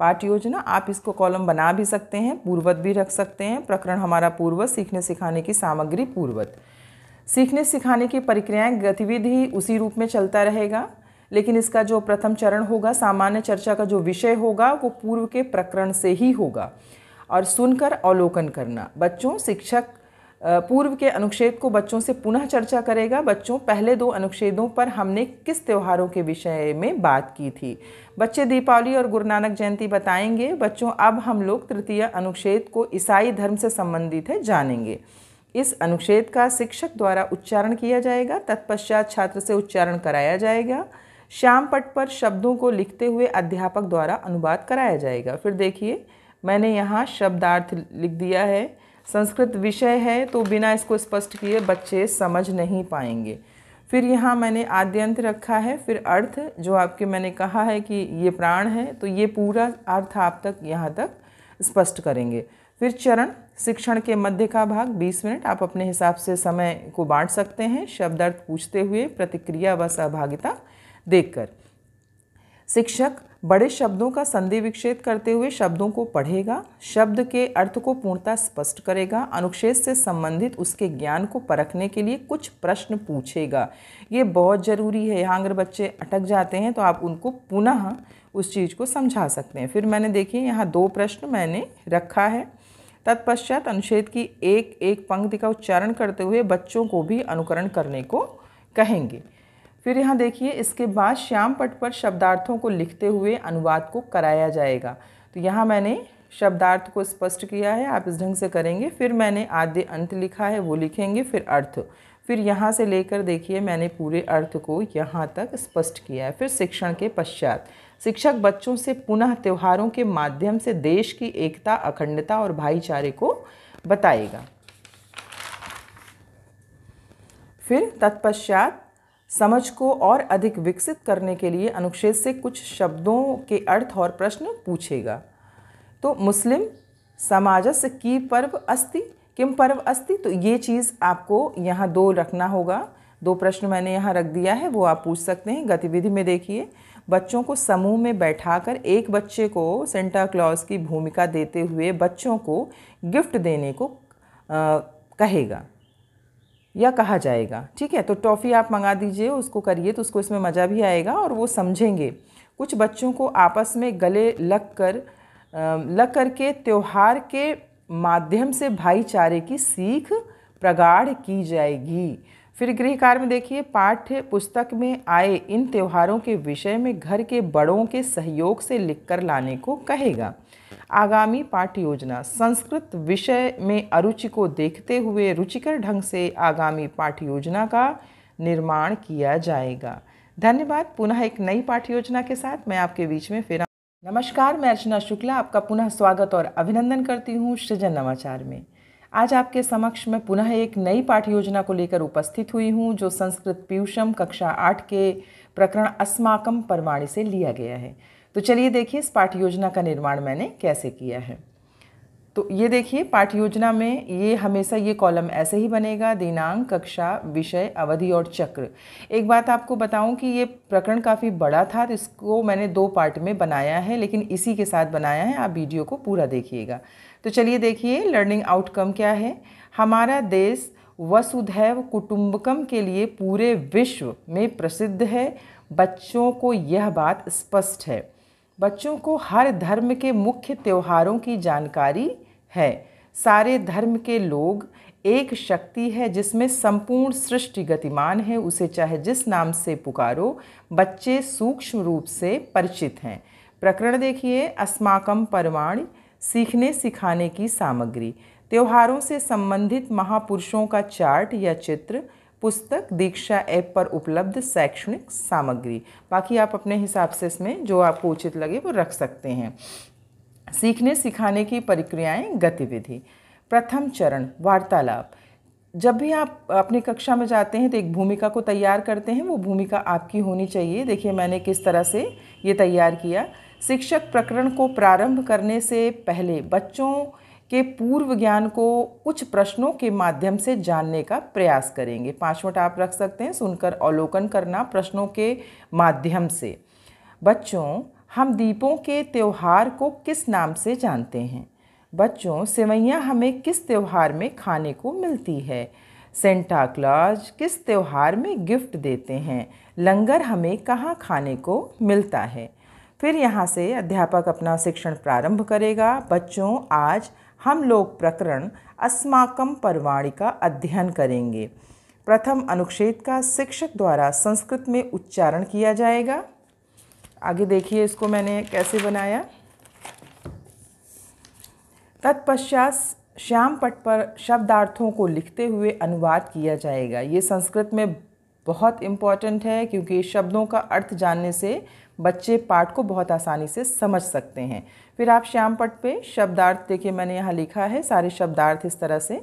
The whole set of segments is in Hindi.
पाठ योजना आप इसको कॉलम बना भी सकते हैं पूर्वत भी रख सकते हैं प्रकरण हमारा पूर्वत सीखने सिखाने की सामग्री पूर्वत सीखने सिखाने की प्रक्रियाएं गतिविधि उसी रूप में चलता रहेगा लेकिन इसका जो प्रथम चरण होगा सामान्य चर्चा का जो विषय होगा वो पूर्व के प्रकरण से ही होगा और सुनकर अवलोकन करना बच्चों शिक्षक पूर्व के अनुच्छेद को बच्चों से पुनः चर्चा करेगा बच्चों पहले दो अनुच्छेदों पर हमने किस त्योहारों के विषय में बात की थी बच्चे दीपावली और गुरु नानक जयंती बताएंगे बच्चों अब हम लोग तृतीय अनुच्छेद को ईसाई धर्म से संबंधित है जानेंगे इस अनुच्छेद का शिक्षक द्वारा उच्चारण किया जाएगा तत्पश्चात छात्र से उच्चारण कराया जाएगा श्याम पट पर शब्दों को लिखते हुए अध्यापक द्वारा अनुवाद कराया जाएगा फिर देखिए मैंने यहाँ शब्दार्थ लिख दिया है संस्कृत विषय है तो बिना इसको स्पष्ट किए बच्चे समझ नहीं पाएंगे फिर यहाँ मैंने आद्यंत रखा है फिर अर्थ जो आपके मैंने कहा है कि ये प्राण है तो ये पूरा अर्थ आप तक यहाँ तक स्पष्ट करेंगे फिर चरण शिक्षण के मध्य का भाग 20 मिनट आप अपने हिसाब से समय को बांट सकते हैं शब्दार्थ पूछते हुए प्रतिक्रिया व सहभागिता देखकर शिक्षक बड़े शब्दों का संधि विक्षेद करते हुए शब्दों को पढ़ेगा शब्द के अर्थ को पूर्णता स्पष्ट करेगा अनुच्छेद से संबंधित उसके ज्ञान को परखने के लिए कुछ प्रश्न पूछेगा ये बहुत ज़रूरी है यहाँ अगर बच्चे अटक जाते हैं तो आप उनको पुनः उस चीज़ को समझा सकते हैं फिर मैंने देखिए यहाँ दो प्रश्न मैंने रखा है तत्पश्चात अनुच्छेद की एक एक पंक्ति का उच्चारण करते हुए बच्चों को भी अनुकरण करने को कहेंगे फिर यहाँ देखिए इसके बाद श्याम पट पर शब्दार्थों को लिखते हुए अनुवाद को कराया जाएगा तो यहाँ मैंने शब्दार्थ को स्पष्ट किया है आप इस ढंग से करेंगे फिर मैंने आद्य अंत लिखा है वो लिखेंगे फिर अर्थ फिर यहाँ से लेकर देखिए मैंने पूरे अर्थ को यहाँ तक स्पष्ट किया है फिर शिक्षण के पश्चात शिक्षक बच्चों से पुनः त्योहारों के माध्यम से देश की एकता अखंडता और भाईचारे को बताएगा फिर तत्पश्चात समझ को और अधिक विकसित करने के लिए अनुच्छेद से कुछ शब्दों के अर्थ और प्रश्न पूछेगा तो मुस्लिम समाजस की पर्व अस्ति किम पर्व अस्ति तो ये चीज़ आपको यहाँ दो रखना होगा दो प्रश्न मैंने यहाँ रख दिया है वो आप पूछ सकते हैं गतिविधि में देखिए बच्चों को समूह में बैठाकर एक बच्चे को सेंटा क्लॉज की भूमिका देते हुए बच्चों को गिफ्ट देने को आ, कहेगा या कहा जाएगा ठीक है तो टॉफ़ी आप मंगा दीजिए उसको करिए तो उसको इसमें मज़ा भी आएगा और वो समझेंगे कुछ बच्चों को आपस में गले लग कर लग कर के त्यौहार के माध्यम से भाईचारे की सीख प्रगाढ़ की जाएगी फिर गृहकार में देखिए पाठ्य पुस्तक में आए इन त्यौहारों के विषय में घर के बड़ों के सहयोग से लिखकर लाने को कहेगा आगामी पाठ्य योजना संस्कृत विषय में अरुचि को देखते हुए रुचिकर ढंग से आगामी पाठ योजना का निर्माण किया जाएगा धन्यवाद पुनः एक नई पाठ्य योजना के साथ मैं आपके बीच में फिर नमस्कार मैं अर्चना शुक्ला आपका पुनः स्वागत और अभिनंदन करती हूँ सृजन नवाचार में आज आपके समक्ष मैं पुनः एक नई पाठ्य योजना को लेकर उपस्थित हुई हूँ जो संस्कृत पीयूषम कक्षा आठ के प्रकरण अस्माकम परमाणि से लिया गया है तो चलिए देखिए इस पाठ योजना का निर्माण मैंने कैसे किया है तो ये देखिए पाठ योजना में ये हमेशा ये कॉलम ऐसे ही बनेगा दिनांक कक्षा विषय अवधि और चक्र एक बात आपको बताऊं कि ये प्रकरण काफ़ी बड़ा था तो इसको मैंने दो पार्ट में बनाया है लेकिन इसी के साथ बनाया है आप वीडियो को पूरा देखिएगा तो चलिए देखिए लर्निंग आउटकम क्या है हमारा देश वसुधैव कुटुम्बकम के लिए पूरे विश्व में प्रसिद्ध है बच्चों को यह बात स्पष्ट है बच्चों को हर धर्म के मुख्य त्योहारों की जानकारी है सारे धर्म के लोग एक शक्ति है जिसमें संपूर्ण सृष्टि गतिमान है उसे चाहे जिस नाम से पुकारो बच्चे सूक्ष्म रूप से परिचित हैं प्रकरण देखिए अस्माकम परमाण सीखने सिखाने की सामग्री त्योहारों से संबंधित महापुरुषों का चार्ट या चित्र पुस्तक दीक्षा ऐप पर उपलब्ध शैक्षणिक सामग्री बाकी आप अपने हिसाब से इसमें जो आपको उचित लगे वो रख सकते हैं सीखने सिखाने की प्रक्रियाएं गतिविधि प्रथम चरण वार्तालाप जब भी आप अपनी कक्षा में जाते हैं तो एक भूमिका को तैयार करते हैं वो भूमिका आपकी होनी चाहिए देखिए मैंने किस तरह से ये तैयार किया शिक्षक प्रकरण को प्रारंभ करने से पहले बच्चों के पूर्व ज्ञान को कुछ प्रश्नों के माध्यम से जानने का प्रयास करेंगे पाँचवट आप रख सकते हैं सुनकर अवलोकन करना प्रश्नों के माध्यम से बच्चों हम दीपों के त्यौहार को किस नाम से जानते हैं बच्चों सेवैयाँ हमें किस त्यौहार में खाने को मिलती है सेंटा क्लॉज किस त्यौहार में गिफ्ट देते हैं लंगर हमें कहाँ खाने को मिलता है फिर यहाँ से अध्यापक अपना शिक्षण प्रारंभ करेगा बच्चों आज हम लोग प्रकरण अस्माकम परवाणी का अध्ययन करेंगे प्रथम अनुच्छेद का शिक्षक द्वारा संस्कृत में उच्चारण किया जाएगा आगे देखिए इसको मैंने कैसे बनाया तत्पश्चात श्याम पट पर शब्दार्थों को लिखते हुए अनुवाद किया जाएगा ये संस्कृत में बहुत इम्पॉर्टेंट है क्योंकि शब्दों का अर्थ जानने से बच्चे पाठ को बहुत आसानी से समझ सकते हैं फिर आप श्याम पट पे शब्दार्थ देखिए मैंने यहाँ लिखा है सारे शब्दार्थ इस तरह से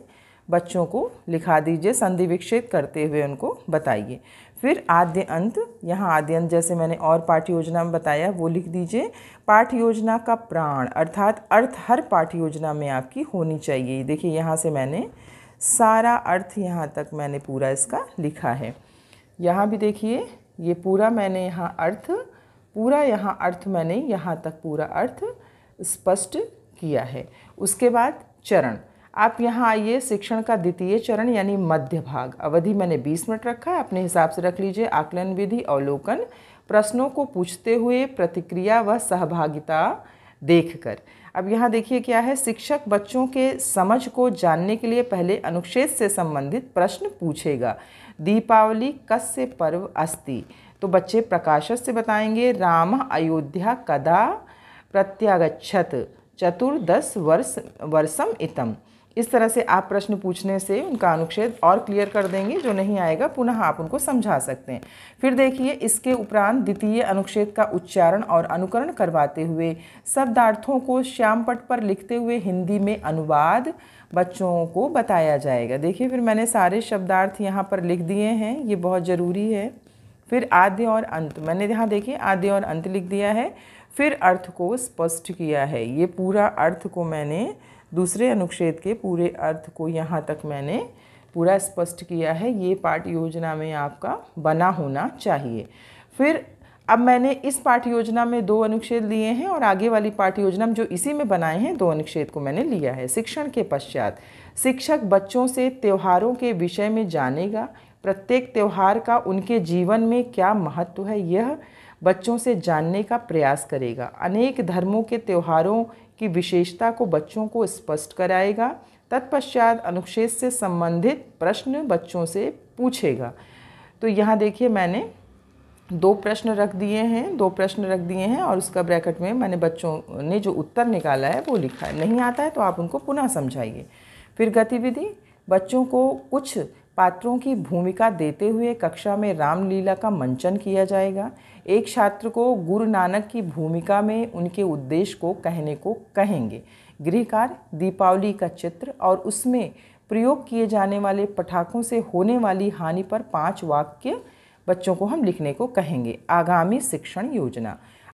बच्चों को लिखा दीजिए संधि विक्षेप करते हुए उनको बताइए फिर आद्य अंत यहाँ आद्य अंत जैसे मैंने और पाठ योजना में बताया वो लिख दीजिए पाठ योजना का प्राण अर्थात अर्थ हर पाठ योजना में आपकी होनी चाहिए देखिए यहाँ से मैंने सारा अर्थ यहाँ तक मैंने पूरा इसका लिखा है यहाँ भी देखिए ये पूरा मैंने यहाँ अर्थ पूरा यहाँ अर्थ मैंने यहाँ तक पूरा अर्थ स्पष्ट किया है उसके बाद चरण आप यहाँ आइए शिक्षण का द्वितीय चरण यानी मध्य भाग अवधि मैंने 20 मिनट रखा है अपने हिसाब से रख लीजिए आकलन विधि अवलोकन प्रश्नों को पूछते हुए प्रतिक्रिया व सहभागिता देखकर अब यहाँ देखिए क्या है शिक्षक बच्चों के समझ को जानने के लिए पहले अनुच्छेद से संबंधित प्रश्न पूछेगा दीपावली कस्य पर्व अस्ति तो बच्चे प्रकाशस से बताएंगे राम अयोध्या कदा प्रत्यागछत चतुर्दश वर्ष वर्षम इतम इस तरह से आप प्रश्न पूछने से उनका अनुच्छेद और क्लियर कर देंगे जो नहीं आएगा पुनः आप उनको समझा सकते हैं फिर देखिए इसके उपरांत द्वितीय अनुच्छेद का उच्चारण और अनुकरण करवाते हुए शब्दार्थों को श्यामपट पर लिखते हुए हिंदी में अनुवाद बच्चों को बताया जाएगा देखिए फिर मैंने सारे शब्दार्थ यहाँ पर लिख दिए हैं ये बहुत ज़रूरी है फिर आद्य और अंत मैंने यहाँ देखिए आद्य और अंत लिख दिया है फिर अर्थ को स्पष्ट किया है ये पूरा अर्थ को मैंने दूसरे अनुच्छेद के पूरे अर्थ को यहाँ तक मैंने पूरा स्पष्ट किया है ये पाठ योजना में आपका बना होना चाहिए फिर अब मैंने इस पाठ योजना में दो अनुच्छेद लिए हैं और आगे वाली पाठ योजना जो इसी में बनाए हैं दो अनुच्छेद को मैंने लिया है शिक्षण के पश्चात शिक्षक बच्चों से त्योहारों के विषय में जानेगा प्रत्येक त्यौहार का उनके जीवन में क्या महत्व है यह बच्चों से जानने का प्रयास करेगा अनेक धर्मों के त्यौहारों की विशेषता को बच्चों को स्पष्ट कराएगा तत्पश्चात अनुच्छेद से संबंधित प्रश्न बच्चों से पूछेगा तो यहाँ देखिए मैंने दो प्रश्न रख दिए हैं दो प्रश्न रख दिए हैं और उसका ब्रैकेट में मैंने बच्चों ने जो उत्तर निकाला है वो लिखा है नहीं आता है तो आप उनको पुनः समझाइए फिर गतिविधि बच्चों को कुछ पात्रों की भूमिका देते हुए कक्षा में रामलीला का मंचन किया जाएगा एक छात्र को गुरु नानक की भूमिका में उनके उद्देश्य को कहने को कहेंगे गृह कार्य दीपावली का चित्र और उसमें प्रयोग किए जाने वाले पटाखों से होने वाली हानि पर पाँच वाक्य बच्चों को हम लिखने को कहेंगे आगामी शिक्षण योजना